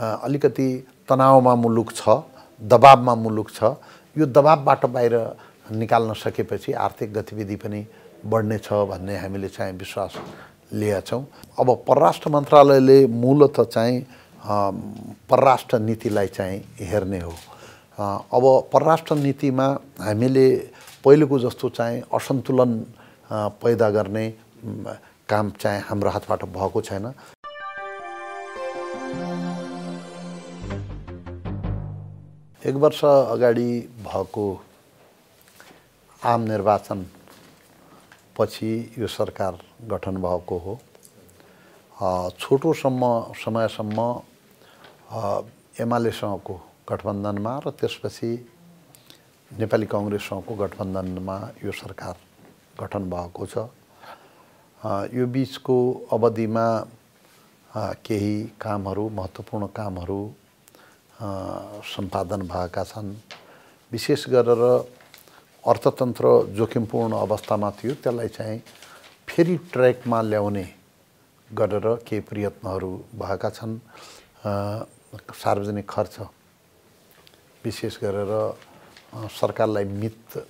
अलिकति तनावमा मुलुक छ दबाबमा मुलुक छ यो दबाबबाट बाहिर निकाल्न सकेपछि आर्थिक गतिविधि पनि बढ्नेछ भन्ने हामीले चाहिँ विश्वास लिएका छौँ अब परराष्ट्र मन्त्रालयले मूलत चाहिँ परराष्ट्र नीतिलाई चाहिँ हेर्ने हो अब परराष्ट्र नीतिमा हामीले पहिलेको जस्तो चाहिँ असन्तुलन पैदा गर्ने काम चाहिँ हाम्रो हातबाट भएको छैन एक वर्ष अगाडि भएको आम निर्वाचन पछि यो सरकार गठन भएको हो छोटोसम्म समयसम्म एमालेसँगको गठबन्धनमा र त्यसपछि नेपाली कङ्ग्रेससँगको गठबन्धनमा यो सरकार गठन भएको छ यो बिचको अवधिमा केही कामहरू महत्त्वपूर्ण कामहरू सम्पादन भएका छन् विशेष गरेर अर्थतन्त्र जोखिमपूर्ण अवस्थामा थियो त्यसलाई चाहिँ फेरि ट्र्याकमा ल्याउने गरेर केही प्रयत्नहरू भएका छन् सार्वजनिक खर्च विशेष गरेर सरकारलाई मित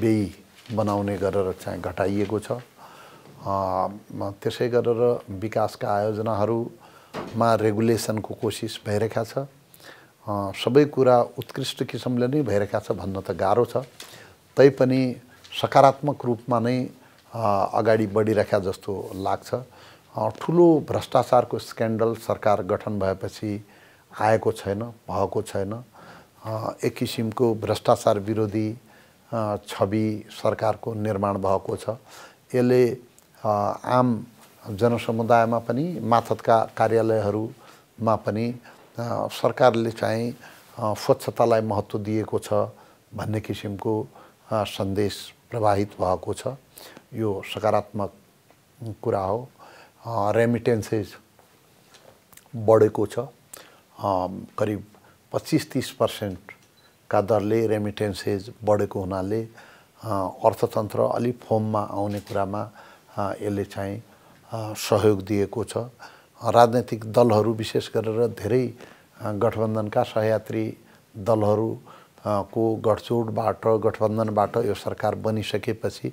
व्ययी बनाउने गरेर चाहिँ घटाइएको छ त्यसै गरेर विकासका आयोजनाहरूमा रेगुलेसनको कोसिस भइरहेका छ सबै कुरा उत्कृष्ट किसिमले नै भइरहेका छ भन्न त गाह्रो छ तैपनि सकारात्मक रूपमा नै अगाडि बढिरहेका जस्तो लाग्छ ठुलो भ्रष्टाचारको स्क्यान्डल सरकार गठन भएपछि आएको छैन भएको छैन एक किसिमको भ्रष्टाचार विरोधी छवि सरकारको निर्माण भएको छ यसले आम जनसमुदायमा पनि माथतका कार्यालयहरूमा पनि सरकारले चाहिँ स्वच्छतालाई महत्त्व दिएको छ भन्ने किसिमको सन्देश प्रवाहित भएको छ यो सकारात्मक कुरा हो रेमिटेन्सेस बढेको छ करिब पच्चिस तिस पर्सेन्टका दरले रेमिटेन्सेस बढेको हुनाले अर्थतन्त्र अलिक फोममा आउने कुरामा यसले चाहिँ सहयोग दिएको छ राजनैतिक दलहरू विशेष गरेर धेरै गठबन्धनका सहयात्री दलहरू को गठजोडबाट गठबन्धनबाट यो सरकार बनिसकेपछि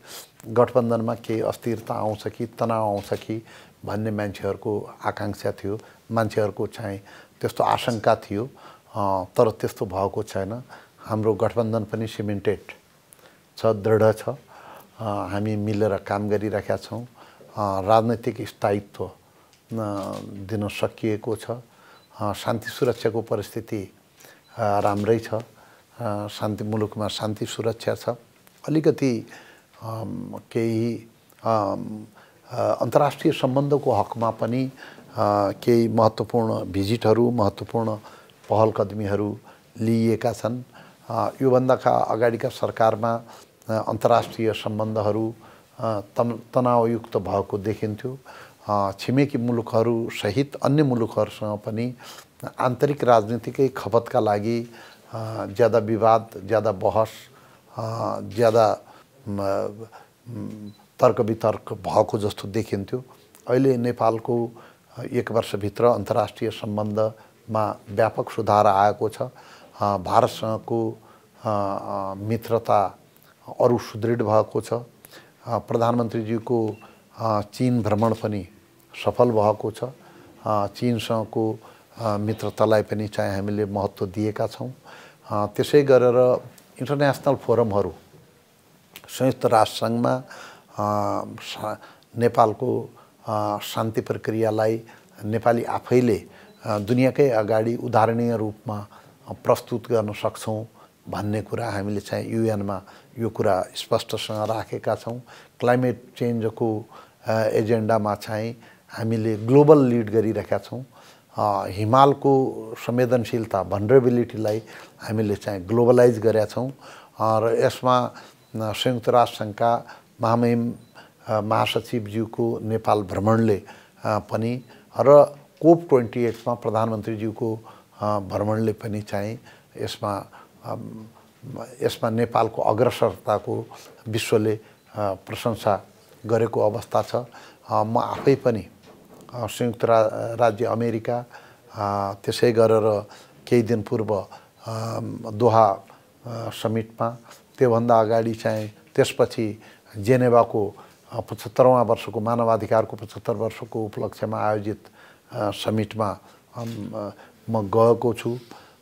गठबन्धनमा केही अस्थिरता आउँछ कि तनाव आउँछ कि भन्ने मान्छेहरूको आकाङ्क्षा थियो मान्छेहरूको चाहिँ त्यस्तो आशंका थियो तर त्यस्तो भएको छैन हाम्रो गठबन्धन पनि सिमेन्टेड छ दृढ छ हामी मिलेर काम गरिरहेका छौँ राजनैतिक स्थायित्व दिन सकिएको छ शान्ति सुरक्षाको परिस्थिति राम्रै छ शान्ति मुलुकमा शान्ति सुरक्षा छ अलिकति केही अन्तर्राष्ट्रिय सम्बन्धको हकमा पनि केही महत्त्वपूर्ण भिजिटहरू महत्त्वपूर्ण पहल कदमीहरू लिइएका छन् योभन्दाका अगाडिका सरकारमा अन्तर्राष्ट्रिय सम्बन्धहरू तन तनावयुक्त भएको देखिन्थ्यो छिमेकी मुलुकहरूसहित अन्य मुलुकहरूसँग पनि आन्तरिक राजनीतिकै खपतका लागि ज्यादा विवाद ज्यादा बहस ज्यादा तर्क वितर्क भएको जस्तो देखिन्थ्यो अहिले नेपालको एक वर्षभित्र अन्तर्राष्ट्रिय सम्बन्धमा व्यापक सुधार आएको छ भारतसँगको मित्रता अरू सुदृढ भएको छ प्रधानमन्त्रीजीको चिन भ्रमण पनि सफल भएको छ चिनसँगको मित्रतालाई पनि चाहिँ हामीले महत्त्व दिएका छौँ त्यसै गरेर इन्टरनेसनल फोरमहरू संयुक्त राष्ट्रसङ्घमा नेपालको शान्ति प्रक्रियालाई नेपाली आफैले दुनियाँकै अगाडि उदाहरणीय रूपमा प्रस्तुत गर्न सक्छौँ भन्ने कुरा हामीले चाहिँ युएनमा यो कुरा स्पष्टसँग राखेका छौँ क्लाइमेट चेन्जको एजेन्डामा चाहिँ हामीले ग्लोबल लिड गरिरहेका छौँ हिमालको संवेदनशीलता भन्ड्रेबिलिटीलाई हामीले चाहिँ ग्लोबलाइज गरेका छौँ र यसमा संयुक्त राष्ट्रसङ्घका महामहिम महासचिवज्यूको नेपाल भ्रमणले पनि र कोप ट्वेन्टी एटमा प्रधानमन्त्रीज्यूको भ्रमणले पनि चाहिँ यसमा यसमा नेपालको अग्रसरताको विश्वले प्रशंसा गरेको अवस्था छ म आफै पनि संयुक्त रा राज्य अमेरिका त्यसै गरेर केही दिन पूर्व दोहा समिटमा त्योभन्दा अगाडि चाहिँ त्यसपछि जेनेवाको पचहत्तरौँ वर्षको मानवाधिकारको पचहत्तर वर्षको उपलक्ष्यमा आयोजित समिटमा म गएको छु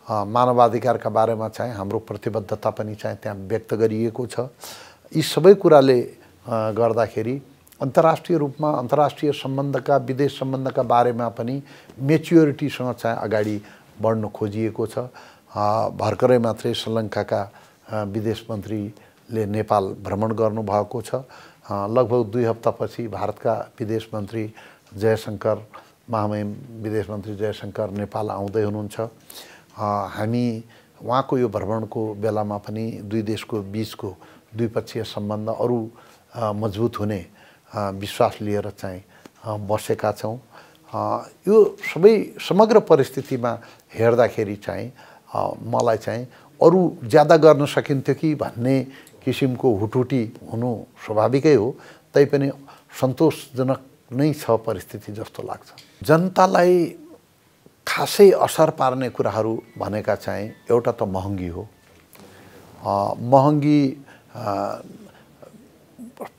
मानवाधिकारका बारेमा चाहिँ हाम्रो प्रतिबद्धता पनि चाहिँ त्यहाँ व्यक्त गरिएको छ यी सबै कुराले गर्दाखेरि अन्तर्राष्ट्रिय रूपमा अन्तर्राष्ट्रिय सम्बन्धका विदेश सम्बन्धका बारेमा पनि मेच्योरिटीसँग चाहिँ अगाडि बढ्न खोजिएको छ भर्खरै मात्रै श्रीलङ्काका विदेश मन्त्रीले नेपाल भ्रमण गर्नुभएको छ लगभग दुई हप्तापछि भारतका विदेश मन्त्री जयशङ्कर महामहिम विदेश मन्त्री जयशङ्कर नेपाल आउँदै हुनुहुन्छ हामी उहाँको यो भ्रमणको बेलामा पनि दुई देशको बिचको द्विपक्षीय सम्बन्ध अरू मजबुत हुने विश्वास लिएर चाहिँ बसेका छौँ यो सबै समग्र परिस्थितिमा हेर्दाखेरि चाहिँ मलाई चाहिँ अरू ज्यादा गर्न सकिन्थ्यो कि भन्ने किसिमको हुटुटी हुनु स्वाभाविकै हो तैपनि सन्तोषजनक नै छ परिस्थिति जस्तो लाग्छ जनतालाई खासै असर पार्ने कुराहरू भनेका चाहिँ एउटा त महँगी हो महँगी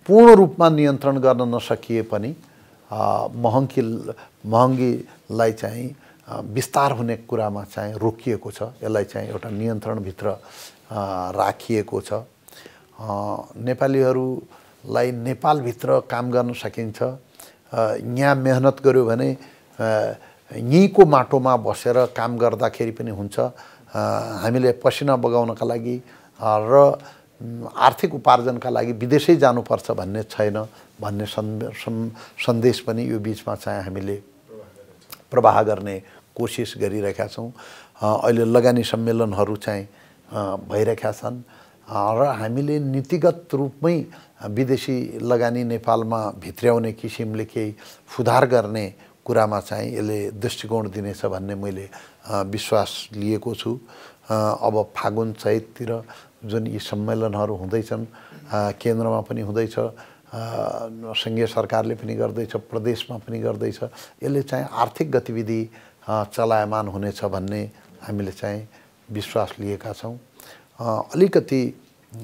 पूर्ण रूपमा नियन्त्रण गर्न नसकिए पनि महँगी महँगीलाई चाहिँ विस्तार हुने कुरामा चाहिँ रोकिएको छ यसलाई चाहिँ एउटा नियन्त्रणभित्र राखिएको छ नेपालीहरूलाई नेपालभित्र काम गर्न सकिन्छ यहाँ मेहनत गर्यो भने यहीँको माटोमा बसेर काम गर्दाखेरि पनि हुन्छ हामीले पसिना बगाउनका लागि र आर्थिक उपार्जनका लागि विदेशै जानुपर्छ भन्ने छैन भन्ने सन्देश पनि यो बिचमा चाहिँ हामीले प्रवाह गर्ने कोसिस गरिरहेका छौँ अहिले लगानी सम्मेलनहरू चाहिँ भइरहेका छन् र हामीले नीतिगत रूपमै विदेशी लगानी नेपालमा भित्र्याउने किसिमले केही सुधार गर्ने कुरामा चाहिँ यसले दृष्टिकोण दिनेछ भन्ने मैले विश्वास लिएको छु अब फागुन चैततिर जुन यी सम्मेलनहरू हुँदैछन् केन्द्रमा पनि हुँदैछ सङ्घीय सरकारले पनि गर्दैछ प्रदेशमा पनि गर्दैछ यसले चाहिँ आर्थिक गतिविधि चलायमान हुनेछ भन्ने हामीले चाहिँ विश्वास लिएका छौँ अलिकति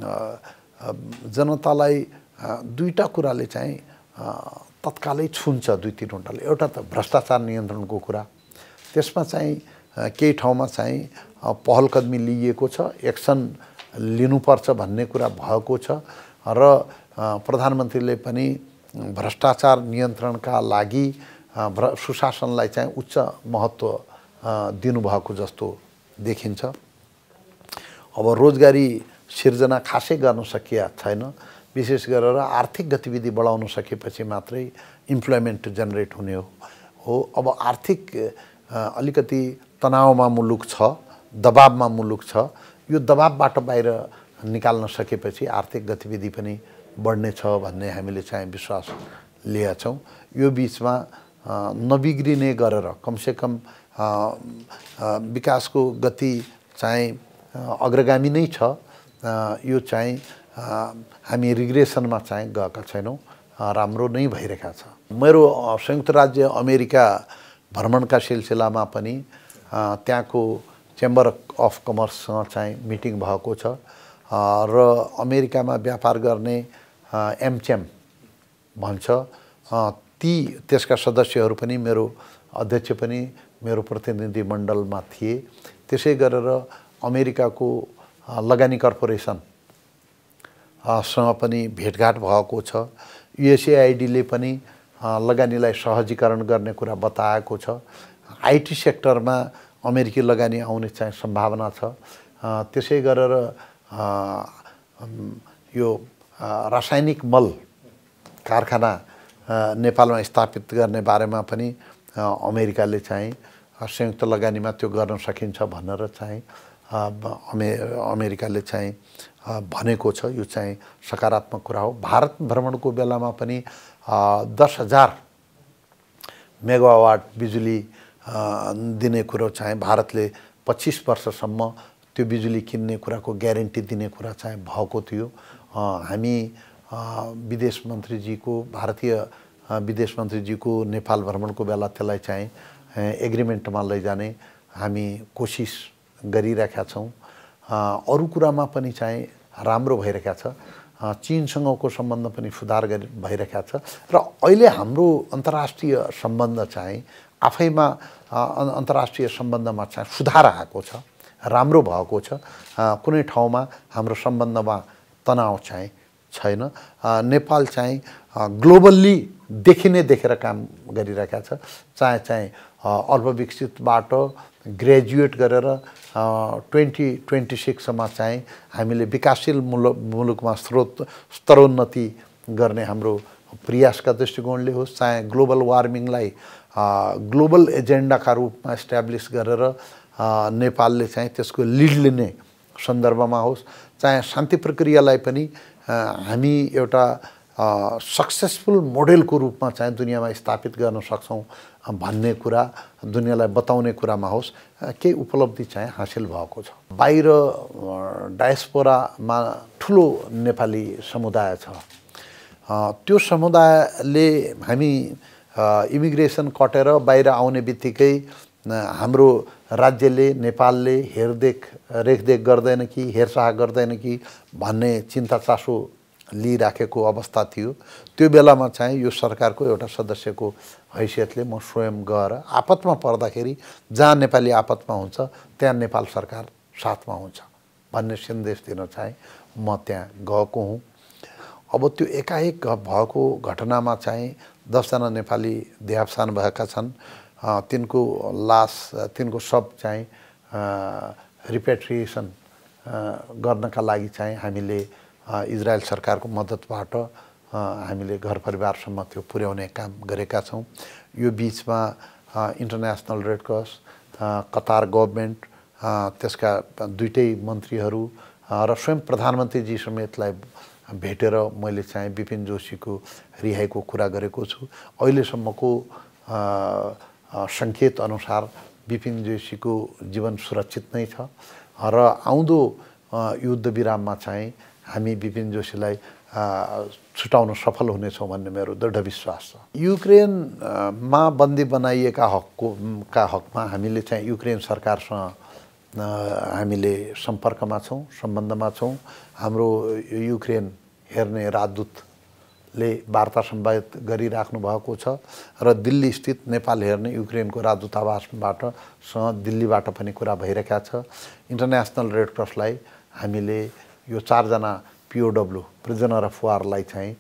जनतालाई दुईवटा कुराले चाहिँ तत्कालै छुन्छ दुई तिनवटाले एउटा त भ्रष्टाचार नियन्त्रणको कुरा त्यसमा चाहिँ केही ठाउँमा चाहिँ पहलकदमी लिइएको छ एक्सन लिनुपर्छ भन्ने कुरा भएको छ र प्रधानमन्त्रीले पनि भ्रष्टाचार नियन्त्रणका लागि भ्र सुशासनलाई चाहिँ उच्च महत्त्व दिनुभएको जस्तो देखिन्छ अब रोजगारी सिर्जना खासै गर्न सकिया छैन विशेष गरेर आर्थिक गतिविधि बढाउन सकेपछि मात्रै इम्प्लोइमेन्ट जेनेरेट हुने हो हो अब आर्थिक अलिकति तनावमा मुलुक छ दबाबमा मुलुक छ यो दबाबबाट बाहिर निकाल्न सकेपछि आर्थिक गतिविधि पनि बढ्ने छ भन्ने हामीले चाहिँ विश्वास लिएका छौँ यो बिचमा नबिग्रिने गरेर कमसेकम विकासको गति चाहिँ अग्रगामी नै छ यो चाहिँ हामी रिग्रेसनमा चाहिँ गएका छैनौँ राम्रो नै भइरहेका छ मेरो संयुक्त राज्य अमेरिका भ्रमणका सिलसिलामा पनि त्यहाँको चेम्बर अफ कमर्ससँग चाहिँ मिटिङ भएको छ र अमेरिकामा व्यापार गर्ने एमचेम भन्छ ती त्यसका सदस्यहरू पनि मेरो अध्यक्ष पनि मेरो प्रतिनिधि मण्डलमा थिए त्यसै गरेर अमेरिकाको लगानी कर्पोरेसन सँग पनि भेटघाट भएको छ युएसएआइडीले पनि लगानीलाई सहजीकरण गर्ने कुरा बताएको छ आइटी सेक्टरमा अमेरिकी लगानी आउने चाहिँ सम्भावना छ त्यसै गरेर यो रासायनिक मल कारखाना नेपालमा स्थापित गर्ने बारेमा पनि अमेरिकाले चाहिँ संयुक्त लगानीमा त्यो गर्न सकिन्छ भनेर चाहिँ अमे अमेरिकाले चाहिँ भनेको छ यो चाहिँ सकारात्मक कुरा हो भारत भ्रमणको बेलामा पनि दस हजार मेगावाट बिजुली दिने कुरो चाहिँ भारतले पच्चिस वर्षसम्म त्यो बिजुली किन्ने कुराको ग्यारेन्टी दिने कुरा चाहिँ भएको थियो हामी विदेश मन्त्रीजीको भारतीय विदेश मन्त्रीजीको नेपाल भ्रमणको बेला त्यसलाई चाहिँ एग्रिमेन्टमा लैजाने हामी कोसिस गरिरहेका छौँ अरू कुरामा पनि चाहिँ राम्रो भइरहेका छ चिनसँगको सम्बन्ध पनि सुधार गरि भइरहेको छ र अहिले हाम्रो अन्तर्राष्ट्रिय सम्बन्ध चाहिँ आफैमा अन्तर्राष्ट्रिय सम्बन्धमा चाहिँ सुधार आएको छ राम्रो भएको छ कुनै ठाउँमा हाम्रो सम्बन्धमा तनाव चाहिँ छैन नेपाल चाहिँ ग्लोबल्ली देखिने देखेर काम गरिरहेको छ चाहे चाहिँ अल्पविकसितबाट ग्रेजुएट गरेर ट्वेन्टी ट्वेन्टी सिक्ससम्म चाहिँ हामीले विकासशील मुलुक मुलुकमा स्रोत स्तरोन्नति गर्ने हाम्रो प्रयासका दृष्टिकोणले होस् चाहे ग्लोबल वार्मिङलाई ग्लोबल एजेन्डाका रूपमा इस्ट्याब्लिस गरेर नेपालले चाहिँ त्यसको लिड लिने सन्दर्भमा होस् चाहे शान्ति प्रक्रियालाई पनि हामी एउटा सक्सेसफुल मोडेलको रूपमा चाहिँ दुनियाँमा स्थापित गर्न सक्छौँ भन्ने कुरा दुनियाँलाई बताउने कुरामा होस् केही उपलब्धि चाहिँ हासिल भएको छ बाहिर डायस्पोरामा ठुलो नेपाली समुदाय छ त्यो समुदायले हामी इमिग्रेसन कटेर बाहिर आउने बित्तिकै हाम्रो राज्यले नेपालले हेरदेख रेखदेख गर्दैन कि हेरचाह गर्दैन कि भन्ने चिन्ता चासो लिइराखेको अवस्था थियो त्यो बेलामा चाहिँ यो सरकारको एउटा सदस्यको हैसियतले म स्वयं गएर आपतमा पर्दाखेरि जहाँ नेपाली आपतमा हुन्छ त्यहाँ नेपाल सरकार साथमा हुन्छ भन्ने सन्देश दिन चाहिँ म त्यहाँ गएको हुँ अब त्यो एकाएक भएको घटनामा चाहिँ दसजना नेपाली देहावसान भएका छन् तिनको लास तिनको सब चाहिँ रिपेट्रिएसन गर्नका लागि चाहिँ हामीले इजरायल सरकारको मद्दतबाट हामीले घर परिवारसम्म त्यो पुर्याउने काम गरेका छौँ यो बिचमा international red cross Qatar government त्यसका दुइटै मन्त्रीहरू र स्वयं प्रधानमन्त्रीजी समेतलाई भेटेर मैले चाहिँ विपिन जोशीको रिहाईको कुरा गरेको छु अहिलेसम्मको सङ्केत अनुसार विपिन जोशीको जीवन सुरक्षित नै छ र आउँदो युद्धविराममा चाहिँ हामी विपिन जोशीलाई छुटाउन सफल हुनेछौँ भन्ने मेरो दृढ विश्वास छ युक्रेनमा बन्दी बनाइएका हकको का हकमा हामीले चाहिँ युक्रेन सरकारसँग हामीले सम्पर्कमा छौँ सम्बन्धमा छौँ हाम्रो युक्रेन हेर्ने राजदूतले वार्ता सम्वाद गरिराख्नु भएको छ र दिल्ली स्थित नेपाल हेर्ने युक्रेनको राजदूतावासबाट सँग दिल्लीबाट पनि कुरा भइरहेका छ इन्टरनेसनल रेड क्रसलाई हामीले यो चारजना पिओडब्लु प्रिजनर अफ वारलाई चाहिँ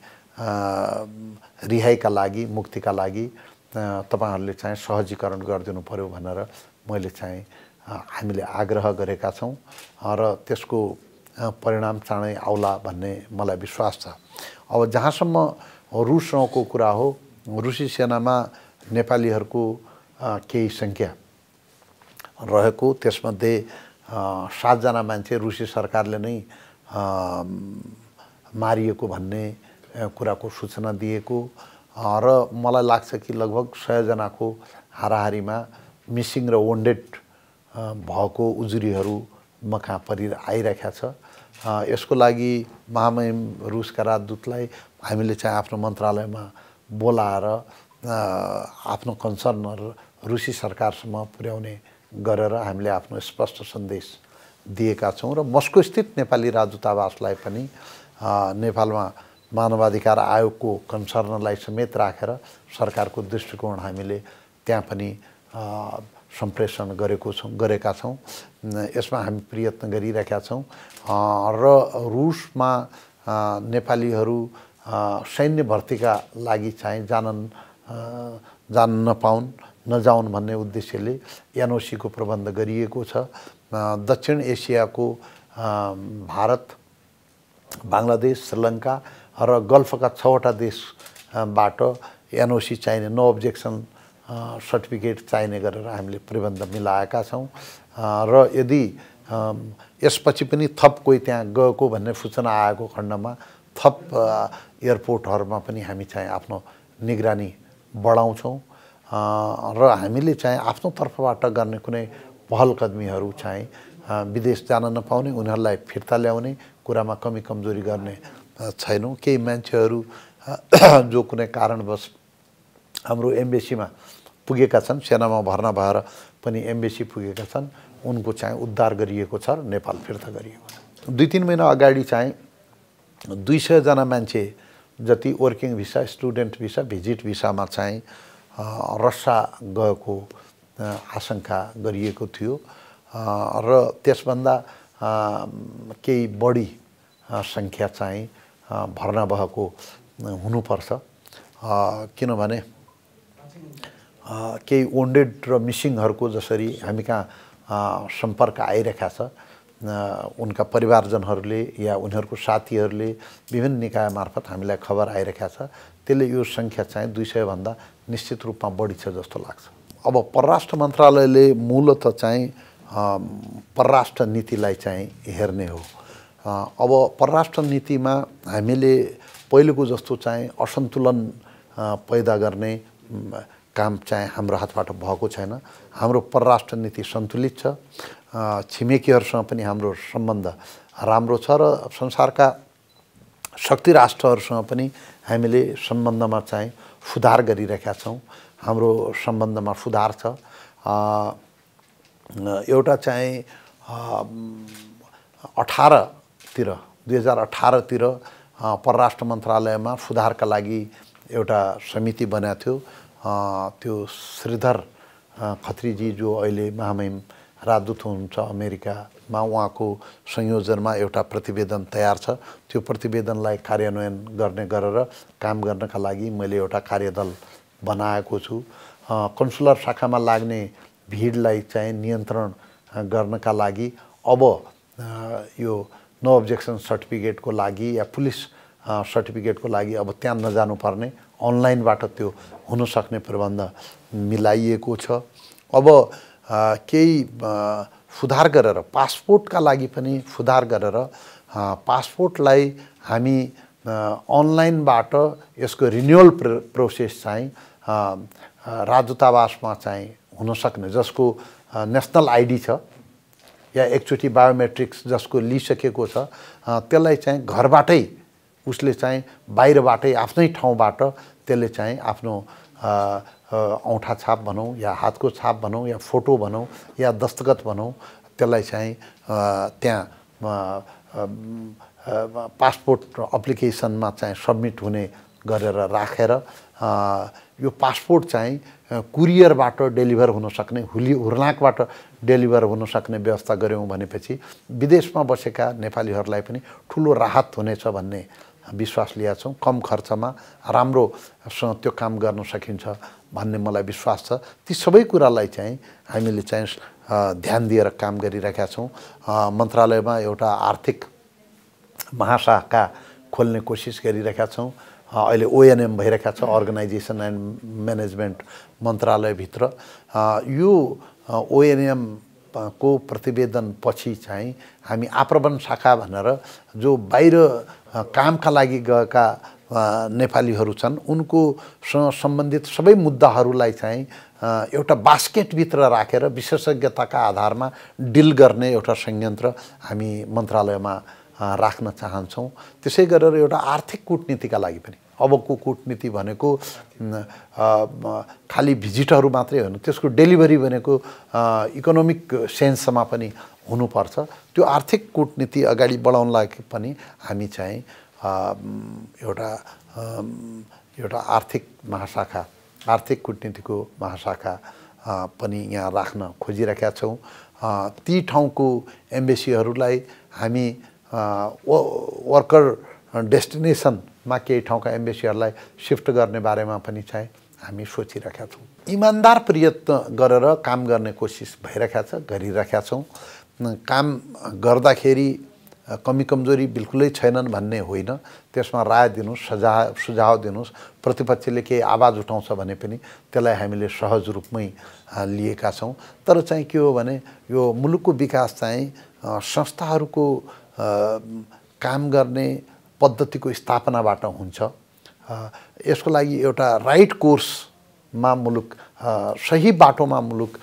रिहाइका लागि मुक्तिका लागि तपाईँहरूले चाहिँ सहजीकरण गरिदिनु पऱ्यो भनेर मैले चाहिँ हामीले आग्रह गरेका छौँ र त्यसको परिणाम चाँडै आउला भन्ने मलाई विश्वास छ अब जहाँसम्म रुसको कुरा हो रुसी सेनामा नेपालीहरूको केही सङ्ख्या रहेको त्यसमध्ये सातजना मान्छे रुसी सरकारले नै मारिएको भन्ने कुराको सूचना दिएको र मलाई लाग्छ कि लगभग सयजनाको हाराहारीमा मिसिङ र वन्डेड भएको उजुरीहरू म कहाँ परि आइरहेको छ यसको लागि महामहिम रुसका राजदूतलाई हामीले चाहिँ आफ्नो मन्त्रालयमा बोलाएर आफ्नो कन्सर्नहरू रुसी सरकारसम्म पुर्याउने गरेर हामीले आफ्नो स्पष्ट सन्देश दिएका छौँ र मस्को स्थित नेपाली राजदूतावासलाई पनि नेपालमा मानवाधिकार आयोगको कन्सर्नलाई समेत राखेर सरकारको दृष्टिकोण हामीले त्यहाँ पनि सम्प्रेषण गरेको छौँ गरेका छौँ यसमा हामी प्रयत्न गरिरहेका छौँ र रुसमा नेपालीहरू सैन्य भर्तीका लागि चाहिँ जान जान नपाउन् नजाउन् भन्ने उद्देश्यले एनओसीको प्रबन्ध गरिएको छ दक्षिण एसियाको भारत बङ्गलादेश श्रीलङ्का र गल्फका छवटा देशबाट एनओसी चाहिने नो अब्जेक्सन सर्टिफिकेट चाहिने गरेर हामीले प्रबन्ध मिलाएका छौँ र यदि यसपछि पनि थप कोही त्यहाँ गएको भन्ने सूचना आएको खण्डमा थप एयरपोर्टहरूमा पनि हामी चाहिँ आफ्नो निगरानी बढाउँछौँ र हामीले चाहिँ आफ्नो तर्फबाट गर्ने कुनै पहल कदमीहरू चाहिँ विदेश जान नपाउने उनीहरूलाई फिर्ता ल्याउने कुरामा कमी कमजोरी गर्ने छैनौँ केही मान्छेहरू जो कुनै कारणवश हाम्रो एम्बेसीमा पुगेका छन् सेनामा भर्ना भएर पनि एम्बेसी पुगेका छन् उनको चाहिँ उद्धार गरिएको छ नेपाल फिर्ता गरिएको छ दुई तिन महिना अगाडि चाहिँ दुई सयजना मान्छे जति working visa student visa visit भिसामा चाहिँ रस्सा गएको आशंका गरिएको थियो र त्यसभन्दा केही बढी सङ्ख्या चाहिँ भर्ना भएको हुनुपर्छ किनभने केही वन्डेड र मिसिङहरूको जसरी हामी कहाँ सम्पर्क आइरहेका छ उनका परिवारजनहरूले या उनीहरूको साथीहरूले विभिन्न निकाय मार्फत हामीलाई खबर आइरहेका छ त्यसले यो सङ्ख्या चाहिँ दुई सयभन्दा निश्चित रूपमा बढी छ जस्तो लाग्छ अब परराष्ट्र मन्त्रालयले मूलत चाहिँ परराष्ट्र नीतिलाई चाहिँ हेर्ने हो अब परराष्ट्र नीतिमा हामीले पहिलेको जस्तो चाहिँ असन्तुलन पैदा गर्ने काम चाहिँ हाम्रो हातबाट भएको छैन हाम्रो परराष्ट्र नीति सन्तुलित छ छिमेकीहरूसँग पनि हाम्रो सम्बन्ध राम्रो छ र संसारका शक्ति राष्ट्रहरूसँग पनि हामीले सम्बन्धमा चाहिँ सुधार गरिरहेका छौँ हाम्रो सम्बन्धमा सुधार छ एउटा चाहिँ अठारतिर दुई हजार अठारतिर परराष्ट्र मन्त्रालयमा सुधारका लागि एउटा समिति बनाएको थियो त्यो श्रीधर खत्रीजी जो अहिले महामहिम राजदूत हुनुहुन्छ अमेरिकामा उहाँको संयोजनमा एउटा प्रतिवेदन तयार छ त्यो प्रतिवेदनलाई कार्यान्वयन गर्ने गरेर काम गर्नका लागि मैले एउटा कार्यदल बनाएको छु कन्सुलर शाखामा लाग्ने भिडलाई चाहिँ नियन्त्रण गर्नका लागि अब यो नो अब्जेक्सन सर्टिफिकेटको लागि या पुलिस सर्टिफिकेटको लागि अब त्यहाँ नजानुपर्ने अनलाइनबाट त्यो हुनसक्ने प्रबन्ध मिलाइएको छ अब केही सुधार गरेर पासपोर्टका लागि पनि सुधार गरेर पासपोर्टलाई हामी अनलाइनबाट यसको रिन्युअल प्र प्रोसेस चाहिँ राजदूतावासमा चाहिँ हुनसक्ने जसको नेसनल आइडी छ या एकचोटि बायोमेट्रिक्स जसको लिइसकेको छ त्यसलाई चाहिँ घरबाटै उसले चाहिँ बाहिरबाटै आफ्नै ठाउँबाट त्यसले चाहिँ आफ्नो औँठा छाप भनौँ या हातको छाप भनौँ या फोटो भनौँ या दस्तखत भनौँ त्यसलाई चाहिँ त्यहाँ पासपोर्ट अप्लिकेसनमा चाहिँ सब्मिट हुने गरेर राखेर यो पासपोर्ट चाहिँ कुरियरबाट डेलिभर हुनसक्ने हुली हुर्लाकबाट डेलिभर हुनसक्ने व्यवस्था गऱ्यौँ भनेपछि विदेशमा बसेका नेपालीहरूलाई पनि ठुलो राहत हुनेछ भन्ने विश्वास लिएका छौँ कम खर्चमा राम्रोसँग त्यो काम गर्न सकिन्छ भन्ने मलाई विश्वास छ ती सबै कुरालाई चाहिँ हामीले चाहिँ ध्यान दिएर काम गरिरहेका छौँ मन्त्रालयमा एउटा आर्थिक महाशाखा खोल्ने कोसिस गरिरहेका छौँ अहिले ओएनएम भइरहेका छ अर्गनाइजेसन एन्ड म्यानेजमेन्ट मन्त्रालयभित्र यो ओएनएम को प्रतिवेदनपछि चाहिँ हामी आप्रवन शाखा भनेर जो बाहिर कामका लागि गएका नेपालीहरू छन् सँग सम्बन्धित सबै मुद्दाहरूलाई चाहिँ एउटा बास्केटभित्र राखेर रा, विशेषज्ञताका आधारमा डिल गर्ने एउटा संयन्त्र हामी मन्त्रालयमा राख्न चाहन्छौँ त्यसै गरेर एउटा आर्थिक कुटनीतिका लागि पनि अबको कुटनीति भनेको खालि भिजिटहरू मात्रै होइन त्यसको डेलिभरी भनेको इकोनोमिक सेन्समा पनि हुनुपर्छ त्यो आर्थिक कुटनीति अगाडि बढाउनलाई पनि हामी चाहिँ एउटा एउटा आर्थिक महाशाखा आर्थिक कुटनीतिको महाशाखा पनि यहाँ राख्न खोजिरहेका छौँ ती ठाउँको एम्बेसीहरूलाई हामी वर्कर डेस्टिनेसन मा केही ठाउँका एम्बेसीहरूलाई सिफ्ट गर्ने बारेमा पनि चाहिँ हामी सोचिरहेका छौँ इमान्दार प्रयत्न गरेर काम गर्ने कोसिस भइरहेका छ गरिरहेका छौँ काम गर्दाखेरि कमी कमजोरी बिल्कुलै छैनन् भन्ने होइन त्यसमा राय दिनुहोस् सजा सुझाव दिनुहोस् प्रतिपक्षले केही आवाज उठाउँछ भने पनि त्यसलाई हामीले सहज रूपमै लिएका छौँ तर चाहिँ के हो भने यो मुलुकको विकास चाहिँ संस्थाहरूको काम गर्ने पद्धतिको स्थापनाबाट हुन्छ यसको लागि एउटा राइट कोर्समा मुलुक सही बाटोमा मुलुक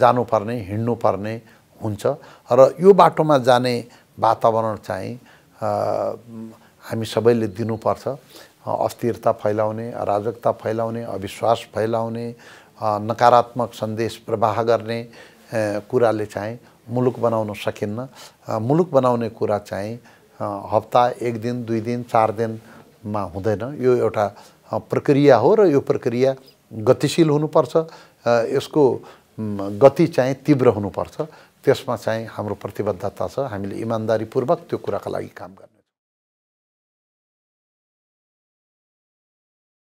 जानुपर्ने हिँड्नुपर्ने हुन्छ र यो बाटोमा जाने वातावरण चाहिँ हामी सबैले दिनुपर्छ अस्थिरता फैलाउने अराजकता फैलाउने अविश्वास फैलाउने नकारात्मक सन्देश प्रवाह गर्ने कुराले चाहिँ मुलुक बनाउन सकिन्न मुलुक बनाउने कुरा चाहिँ हप्ता एक दिन दुई दिन चार दिनमा हुँदैन यो एउटा प्रक्रिया हो र यो प्रक्रिया गतिशील हुनुपर्छ यसको गति चाहिँ तीव्र हुनुपर्छ त्यसमा चाहिँ हाम्रो प्रतिबद्धता छ हामीले इमान्दारीपूर्वक त्यो कुराका लागि काम गर्छ